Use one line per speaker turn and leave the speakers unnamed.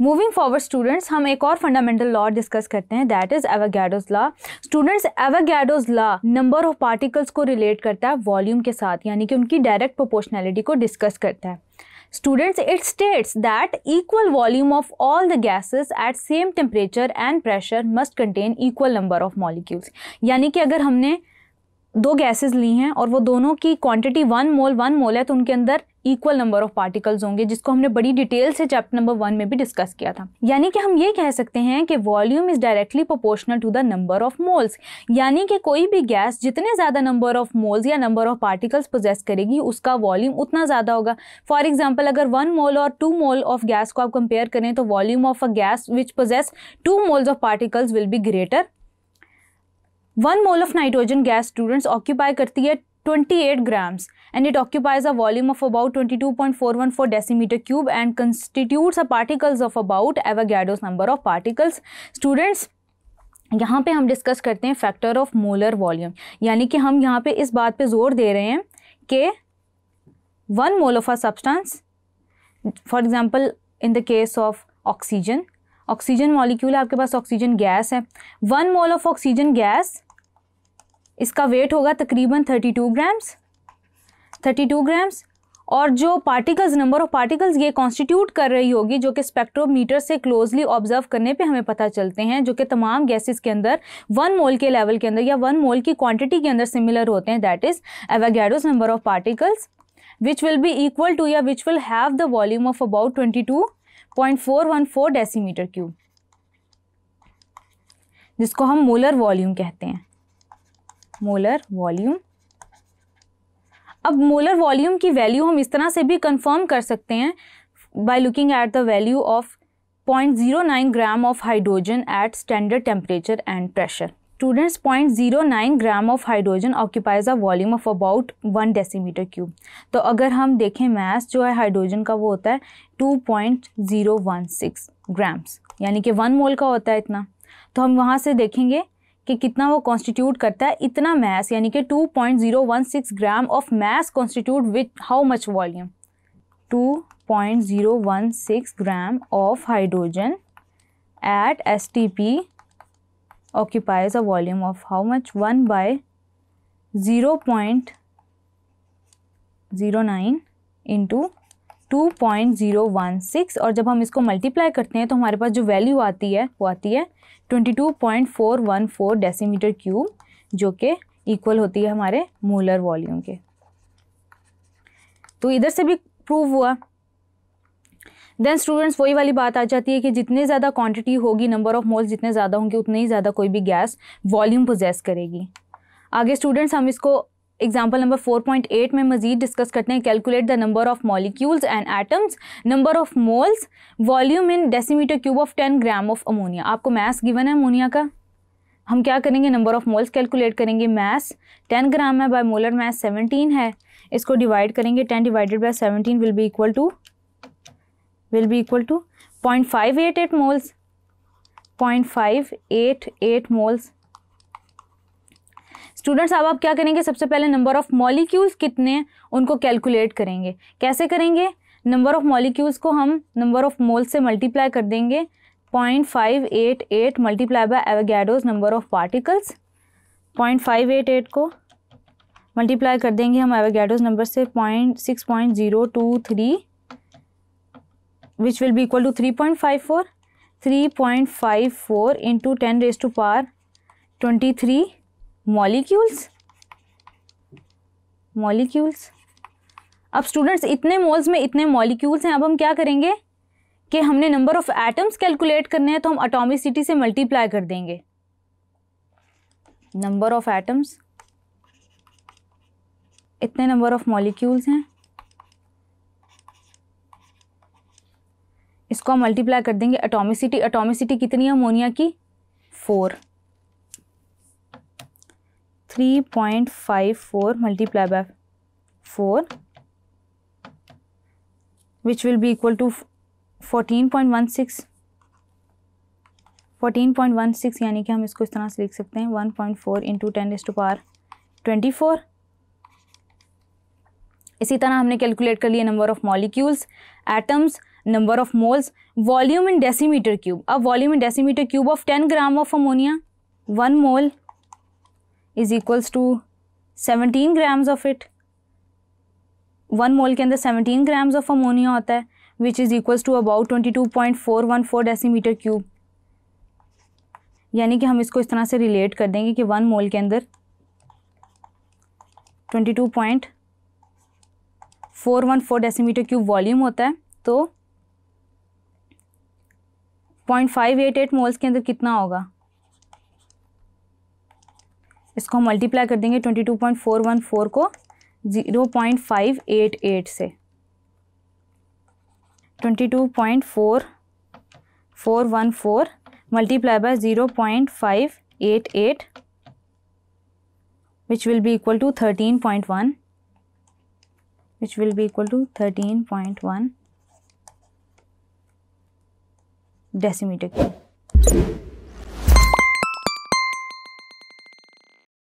Moving forward students हम एक और फंडामेंटल लॉ डिस्कस करते हैं that is Avogadro's law students Avogadro's law number of particles को रिलेट करता है वॉल्यूम के साथ यानी कि उनकी डायरेक्ट प्रोपोर्शनैलिटी को डिस्कस करता है students it states that equal volume of all the gases at same temperature and pressure must contain equal number of molecules यानी कि अगर हमने दो गैसेस ली हैं और वो दोनों की quantity one mole one mole है तो उनके अंदर इक्वल नंबर ऑफ पार्टिकल्स होंगे जिसको हमने बड़ी डिटेल से चैप्टर नंबर वन में भी डिस्कस किया था यानी कि हम ये कह सकते हैं कि volume is directly proportional to the number of moles यानी कि कोई भी गैस जितने ज़्यादा नंबर ऑफ मोल्स या नंबर ऑफ पार्टिकल्स प्रोजेस करेगी उसका वॉल्यूम उतना ज़्यादा होगा फॉर एग्जाम्पल अगर वन मोल और टू मोल ऑफ गैस को आप कंपेयर करें तो volume of a gas which possesses two moles of particles will be greater one mole of nitrogen gas students occupy करती है 28 grams and it occupies a volume of about 22.414 decimeter cube and constitutes a particles of about Avogadro's number of particles. Students, यहाँ पे हम discuss करते हैं factor of molar volume यानी कि हम यहाँ पे इस बात पे जोर दे रहे हैं कि one mole of a substance for example in the case of oxygen oxygen molecule है आपके पास ऑक्सीजन गैस है one mole of oxygen gas इसका वेट होगा तकरीबन थर्टी टू ग्राम्स 32 ग्राम्स और जो पार्टिकल्स नंबर ऑफ पार्टिकल्स ये कॉन्स्टिट्यूट कर रही होगी जो कि स्पेक्ट्रोमीटर से क्लोजली ऑब्जर्व करने पे हमें पता चलते हैं जो कि तमाम गैसेस के अंदर वन मोल के लेवल के अंदर या वन मोल की क्वांटिटी के अंदर सिमिलर होते हैं that is Avogadro's number of particles which will be equal to या which will have the volume of about twenty two point four one four decimetre cube जिसको हम मोलर वॉल्यूम कहते हैं मोलर वॉल्यूम अब molar volume की value हम इस तरह से भी कंफर्म कर सकते हैं by looking at the value of 0.09 gram of hydrogen at standard temperature and pressure zero 0.09 gram of hydrogen occupies a volume of about one decimetre cube तो अगर हम देखें मैथ जो है हाइड्रोजन का वो होता है 2.016 ग्राम्स यानी कि वन मोल का होता है इतना तो हम वहाँ से देखेंगे कि कितना वो कॉन्स्टिट्यूट करता है इतना मैस यानी कि two point zero one six gram of mass constitute with how much volume six gram of hydrogen at S T P occupies a volume of how much one by zero point zero nine into 2.016 और जब हम इसको multiply करते हैं तो हमारे पास जो value आती है वो आती है 22.414 डेसीमीटर क्यूब जो कि इक्वल होती है हमारे मोलर वॉल्यूम के तो इधर से भी प्रूव हुआ देन स्टूडेंट्स वही वाली बात आ जाती है कि जितने ज़्यादा क्वांटिटी होगी नंबर ऑफ मोल्स जितने ज़्यादा होंगे उतने ही ज़्यादा कोई भी गैस वॉल्यूम पोजेस करेगी आगे स्टूडेंट्स हम इसको एग्जाम्पल नंबर 4.8 में मजीद डिस्कस करते हैं calculate the number of molecules and atoms number of moles volume in decimetre cube of 10 gram of ammonia आपको मैथ गिवन है अमोनिया का हम क्या करेंगे नंबर ऑफ मोल्स कैलकुलेट करेंगे मैथ 10 ग्राम है बाय मोलर मैथ 17 है इसको डिवाइड करेंगे 10 divided by seventeen will be equal to will be equal to point five eight eight moles point five eight eight moles students अब आप क्या करेंगे सबसे पहले नंबर ऑफ़ मॉलिक्यूल्स कितने उनको कैलकुलेट करेंगे कैसे करेंगे नंबर ऑफ़ मॉलिक्यूल्स को हम नंबर ऑफ़ मोल से मल्टीप्लाई कर देंगे point five eight eight multiply by Avogadro's number of particles point five eight eight को मल्टीप्लाई कर देंगे हम एवगैडोज नंबर से point six point zero two three which will be equal to three point five four three point five four into ten raise to power twenty three molecules molecules अब students इतने moles में इतने molecules हैं अब हम क्या करेंगे कि हमने नंबर ऑफ एटम्स कैलकुलेट करने हैं तो हम अटोमिसिटी से मल्टीप्लाई कर देंगे नंबर ऑफ एटम्स इतने नंबर ऑफ मॉलिक्यूल्स हैं इसको हम मल्टीप्लाई कर देंगे अटोमिसिटी अटोमिसिटी कितनी है अमोनिया की four three point five four multiply by four which will be equal to fourteen point one six fourteen point one six यानी कि हम इसको इस तरह से लिख सकते हैं one point four into ten is to power twenty four इसी तरह हमने कैलकुलेट कर लिया number of molecules atoms number of moles volume in decimetre cube अब volume in decimetre cube of ten gram of ammonia one mole is equals to seventeen grams of it one mole के अंदर seventeen grams of ammonia होता है which is equals to about twenty two point four one four decimetre cube यानी कि हम इसको इस तरह से रिलेट कर देंगे कि वन मोल के अंदर twenty two point four one four decimetre cube volume होता है तो point five eight eight moles के अंदर कितना होगा इसको हम मल्टीप्लाई कर देंगे twenty two point four one four को zero point five eight eight से twenty two point four four one four multiply by zero point five eight eight which will be equal to thirteen point one which will will equal to thirteen point one cube